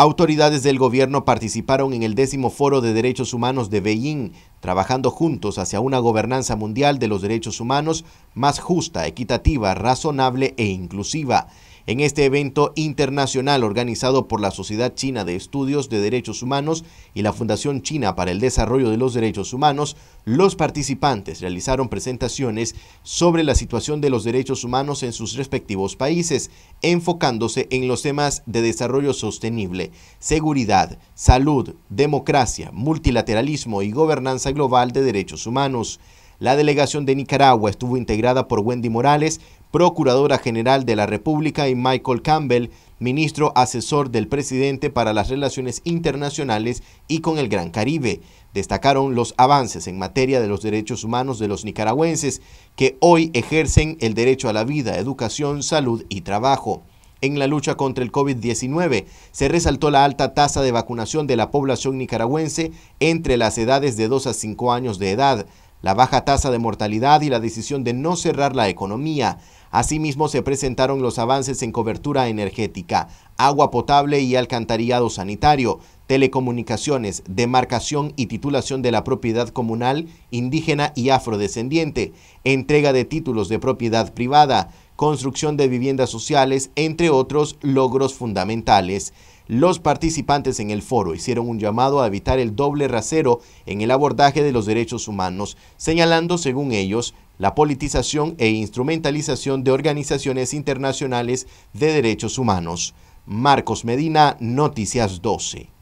Autoridades del gobierno participaron en el décimo Foro de Derechos Humanos de Beijing, trabajando juntos hacia una gobernanza mundial de los derechos humanos más justa, equitativa, razonable e inclusiva. En este evento internacional organizado por la Sociedad China de Estudios de Derechos Humanos y la Fundación China para el Desarrollo de los Derechos Humanos, los participantes realizaron presentaciones sobre la situación de los derechos humanos en sus respectivos países, enfocándose en los temas de desarrollo sostenible, seguridad, salud, democracia, multilateralismo y gobernanza global de derechos humanos. La delegación de Nicaragua estuvo integrada por Wendy Morales, Procuradora General de la República, y Michael Campbell, ministro asesor del presidente para las relaciones internacionales y con el Gran Caribe. Destacaron los avances en materia de los derechos humanos de los nicaragüenses que hoy ejercen el derecho a la vida, educación, salud y trabajo. En la lucha contra el COVID-19 se resaltó la alta tasa de vacunación de la población nicaragüense entre las edades de 2 a 5 años de edad, la baja tasa de mortalidad y la decisión de no cerrar la economía. Asimismo, se presentaron los avances en cobertura energética, agua potable y alcantarillado sanitario, telecomunicaciones, demarcación y titulación de la propiedad comunal, indígena y afrodescendiente, entrega de títulos de propiedad privada, construcción de viviendas sociales, entre otros logros fundamentales. Los participantes en el foro hicieron un llamado a evitar el doble rasero en el abordaje de los derechos humanos, señalando, según ellos, la politización e instrumentalización de organizaciones internacionales de derechos humanos. Marcos Medina, Noticias 12.